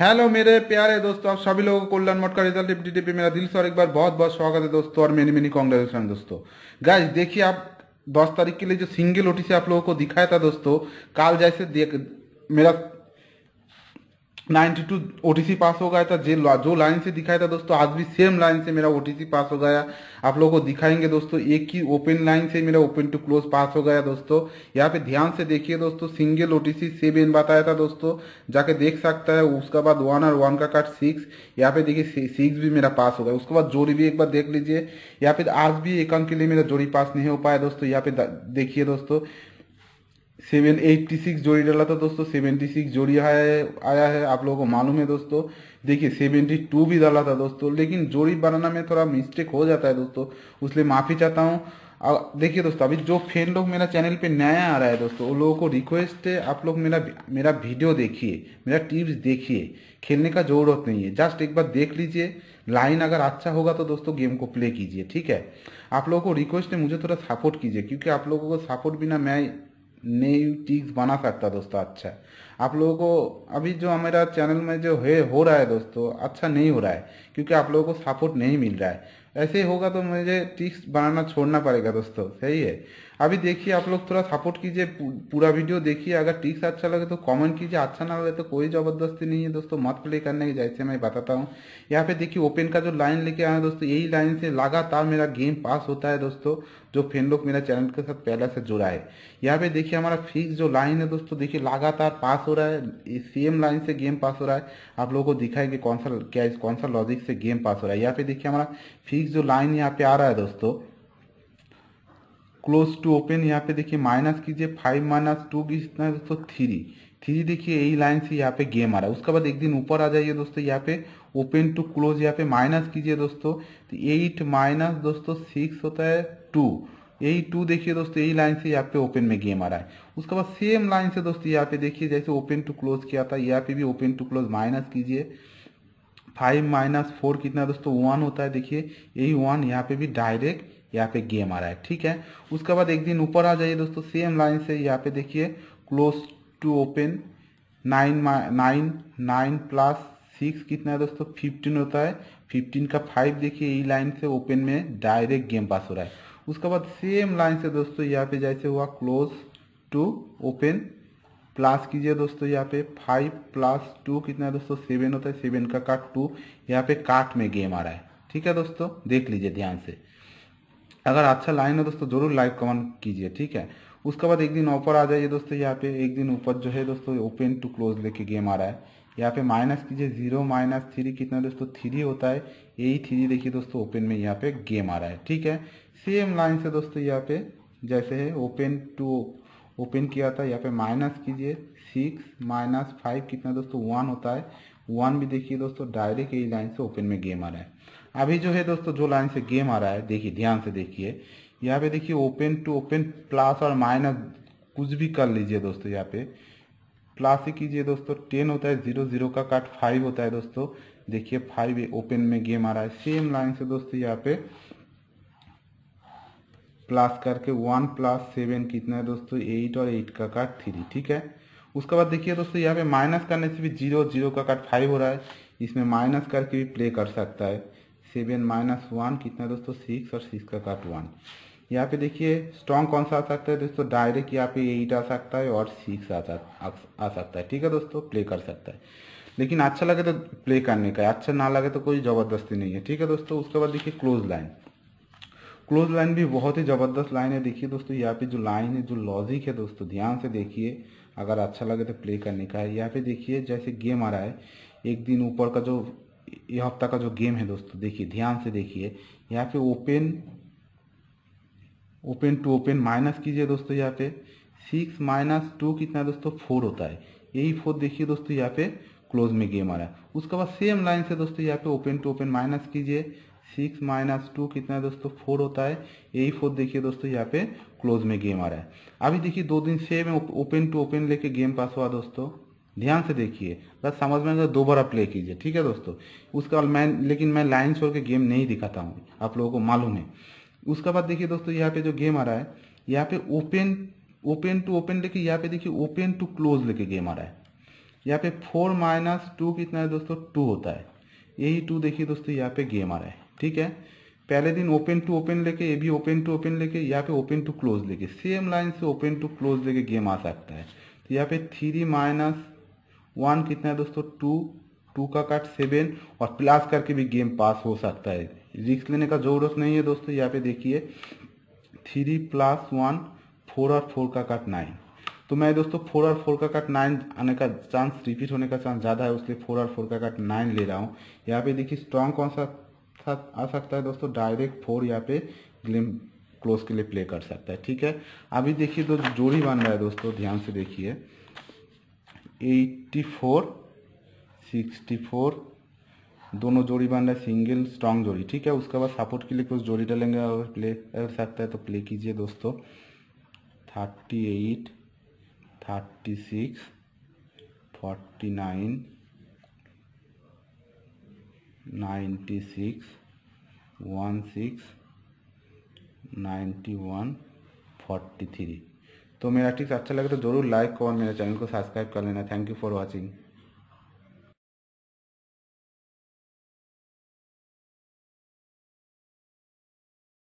hello मेरे प्यारे दोस्तों आप सभी लोगों को कल्याण मठ का रिजल्ट टी पे मेरा दिल से और एक बार बहुत बहुत स्वागत है दोस्तों और मेनी मेनी कॉन्ग्रेचुलेसन दोस्तों गाइज देखिए आप 10 तारीख के लिए जो सिंगल ओटी आप लोगों को दिखाया था दोस्तों काल जैसे देख मेरा 92 ओटीसी पास हो गया था जो जो लाइन से दिखाया था दोस्तों आज भी सेम लाइन से मेरा ओटीसी पास हो गया आप लोगों को दिखाएंगे दोस्तों एक ही ओपन लाइन से मेरा ओपन टू क्लोज पास हो गया दोस्तों यहाँ पे ध्यान से देखिए दोस्तों सिंगल टी सी सेवन बताया था दोस्तों जाके देख सकता है उसके बाद वन और वन का कट सिक्स यहाँ पे देखिए सिक्स भी मेरा पास हो गया उसके बाद जोड़ी भी एक बार देख लीजिए यहाँ पे आज भी एक अंक के लिए मेरा जोड़ी पास नहीं हो पाया दोस्तों यहाँ पे देखिए दोस्तों सेवन एट्टी सिक्स जोड़ी डाला था दोस्तों सेवेंटी सिक्स जोड़ी आया है आप लोगों को मालूम है दोस्तों देखिए सेवेंटी टू भी डाला था दोस्तों लेकिन जोड़ी बनाना में थोड़ा मिस्टेक हो जाता है दोस्तों उसलिए माफ़ी चाहता हूँ और देखिए दोस्तों अभी जो फ्रेंड लोग मेरा चैनल पे नया आ रहा है दोस्तों उन लोगों को रिक्वेस्ट है आप लोग मेरा मेरा वीडियो देखिए मेरा टिप्स देखिए खेलने का ज़रूरत नहीं है जस्ट एक बार देख लीजिए लाइन अगर अच्छा होगा तो दोस्तों गेम को प्ले कीजिए ठीक है आप लोगों को रिक्वेस्ट है मुझे थोड़ा सपोर्ट कीजिए क्योंकि आप लोगों को सपोर्ट बिना मैं नेटिक्स बना सकता है दोस्तों अच्छा आप लोगों को अभी जो हमारा चैनल में जो है हो रहा है दोस्तों अच्छा नहीं हो रहा है क्योंकि आप लोगों को सपोर्ट नहीं मिल रहा है ऐसे होगा तो मुझे टिक्स बनाना छोड़ना पड़ेगा दोस्तों सही है अभी देखिए आप लोग थोड़ा सपोर्ट कीजिए पूरा वीडियो देखिए अगर टिक्स अच्छा लगे तो कमेंट कीजिए अच्छा ना लगे तो कोई ज़बरदस्ती नहीं है दोस्तों मत प्ले करने की जैसे मैं बताता हूँ यहाँ पे देखिए ओपन का जो लाइन लेके आया दोस्तों यही लाइन से लगातार मेरा गेम पास होता है दोस्तों जो फ्रेंड लोग मेरा चैनल के साथ पहले से जुड़ा है यहाँ पे देखिए हमारा फिक्स जो लाइन है दोस्तों देखिए लगातार पास पास हो रहा है सेम लाइन से गेम पास हो रहा है आप लोगों को दिखाए कि कौन सा क्या इस कौन सा लॉजिक से गेम पास हो रहा है यहाँ पे देखिए हमारा फिक्स जो लाइन यहाँ पे आ रहा है दोस्तों क्लोज टू ओपन यहाँ पे देखिए माइनस कीजिए फाइव माइनस टू कितना है दोस्तों थ्री थ्री देखिए यही लाइन से यहाँ पे गेम आ रहा है उसके बाद एक दिन ऊपर आ जाइए दोस्तों यहाँ पे ओपन टू क्लोज यहाँ पे माइनस कीजिए दोस्तों तो एट माइनस दोस्तों सिक्स होता है टू यही टू देखिए दोस्तों यही लाइन से यहाँ पे ओपन में गेम आ रहा है उसके बाद सेम लाइन से दोस्तों यहाँ पे देखिए जैसे ओपन टू क्लोज किया था यहाँ पे भी ओपन टू क्लोज माइनस कीजिए फाइव माइनस फोर कितना दोस्तों वन होता है देखिए यही वन यहाँ पे भी डायरेक्ट यहाँ पे गेम आ रहा है ठीक है उसके बाद एक दिन ऊपर आ जाइए दोस्तों सेम लाइन से यहाँ पे देखिए close to open nine nine nine plus six कितना है दोस्तों फिफ्टीन होता है फिफ्टीन का फाइव देखिए यही लाइन से ओपन में डायरेक्ट गेम पास हो रहा है उसके बाद सेम लाइन से दोस्तों यहाँ पे जैसे हुआ क्लोज टू ओपन प्लस कीजिए दोस्तों यहाँ पे फाइव प्लस टू कितना है दोस्तों सेवन होता है सेवन का काट टू यहाँ पे काट में गेम आ रहा है ठीक है दोस्तों देख लीजिए ध्यान से अगर अच्छा लाइन है दोस्तों जरूर लाइक कमेंट कीजिए ठीक है उसके बाद एक दिन ऊपर आ जाइए दोस्तों यहाँ पे एक दिन ऊपर जो है दोस्तों ओपन टू क्लोज लेके गेम आ रहा है यहाँ पे माइनस कीजिए जीरो माइनस थ्री कितना दोस्तों थ्री होता है यही थ्री देखिए दोस्तों ओपन में यहाँ पे गेम आ रहा है ठीक है सेम लाइन से दोस्तों यहाँ पे जैसे है ओपन टू ओपन किया था यहाँ पे माइनस कीजिए सिक्स माइनस फाइव कितना दोस्तों वन होता है वन भी देखिए दोस्तों डायरेक्ट यही लाइन से ओपन में गेम आ रहा है अभी जो है दोस्तों जो लाइन से गेम आ रहा है देखिए ध्यान से देखिए यहाँ पे देखिए ओपन टू ओपन प्लस और माइनस कुछ भी कर लीजिए दोस्तों यहाँ पे प्लस ही कीजिए दोस्तों टेन होता है जीरो जीरो का काट फाइव होता है दोस्तों देखिए फाइव ओपन में गेम आ रहा है सेम लाइन से दोस्तों यहाँ पे प्लस करके वन प्लस सेवन कितना है दोस्तों एट और एट का काट थ्री ठीक है उसके बाद देखिए दोस्तों यहाँ पे माइनस करने से भी जीरो जीरो का काट फाइव हो रहा है इसमें माइनस करके भी प्ले कर सकता है सेवन माइनस वन कितना दोस्तों सिक्स और सिक्स का काट वन यहाँ पे देखिए स्ट्रॉन्ग कौन सा आ सकता है दोस्तों डायरेक्ट यहाँ पे एट आ सकता है और सिक्स आ, आ सकता है ठीक है दोस्तों प्ले कर सकता है लेकिन अच्छा लगे तो प्ले करने का अच्छा ना लगे तो कोई ज़बरदस्ती नहीं है ठीक है दोस्तों उसके बाद देखिए क्लोज लाइन क्लोज लाइन भी बहुत ही ज़बरदस्त लाइन है देखिए दोस्तों यहाँ पे जो लाइन है जो लॉजिक है दोस्तों ध्यान से देखिए अगर अच्छा लगे तो प्ले करने का है यहाँ पे देखिए जैसे गेम आ रहा है एक दिन ऊपर का जो ये हफ्ता का जो गेम है दोस्तों देखिए ध्यान से देखिए यहाँ पे open open to open minus कीजिए दोस्तों यहाँ पे सिक्स माइनस टू कितना है दोस्तों फोर होता है यही फोर देखिए दोस्तों यहाँ पे क्लोज में गेम आ रहा है उसके बाद सेम लाइन से दोस्तों यहाँ पे ओपन टू ओपन माइनस कीजिए सिक्स माइनस टू कितना है दोस्तों फोर होता है यही फोर देखिए दोस्तों यहाँ पे क्लोज में गेम आ रहा है अभी देखिए दो दिन सेम ओपन टू ओपन लेके गेम पास हुआ दोस्तों ध्यान से देखिए बस समझ में आएगा दोबारा प्ले कीजिए ठीक है दोस्तों उसका मैं लेकिन मैं लाइन छोड़ के गेम नहीं दिखाता हूँ आप लोगों को मालूम है उसके बाद देखिए दोस्तों यहाँ पे जो गेम आ रहा है यहाँ पे ओपन ओपन टू ओपन लेके यहाँ पे देखिए ओपन टू क्लोज लेके गेम आ रहा है यहाँ पे फोर माइनस टू कितना है दोस्तों टू होता है यही टू देखिए दोस्तों यहाँ पे गेम आ रहा है ठीक है पहले दिन ओपन टू ओपन लेके ये भी ओपन टू ओपन लेके यहाँ पे ओपन टू क्लोज लेके सेम लाइन से ओपन टू क्लोज लेके गेम आ सकता है तो यहाँ पे थ्री माइनस वन कितना है दोस्तों टू टू का काट सेवन और प्लस करके भी गेम पास हो सकता है रिक्स लेने का जरूरत नहीं है दोस्तों यहाँ पे देखिए थ्री प्लस वन फोर और फोर का कट नाइन तो मैं दोस्तों फोर और फोर का कट नाइन आने का चांस रिपीट होने का चांस ज़्यादा है उसलिए फोर और फोर का कट नाइन ले रहा हूँ यहाँ पे देखिए स्ट्रॉन्ग कौन सा आ सकता है दोस्तों डायरेक्ट फोर यहाँ पे ग्लिम क्लोज के लिए प्ले कर सकता है ठीक है अभी देखिए तो जोड़ी बन रहा है दोस्तों ध्यान से देखिए एट्टी फोर सिक्सटी फोर दोनों जोड़ी बन रहा है सिंगल स्ट्रांग जोड़ी ठीक है उसके बाद सपोर्ट के लिए कुछ जोड़ी डालेंगे और प्ले कर सकता है तो प्ले कीजिए दोस्तों thirty eight thirty six forty nine ninety six one six ninety one forty three तो मेरा टिप्स अच्छा लगे तो ज़रूर लाइक और मेरे चैनल को सब्सक्राइब कर लेना थैंक यू फॉर वॉचिंग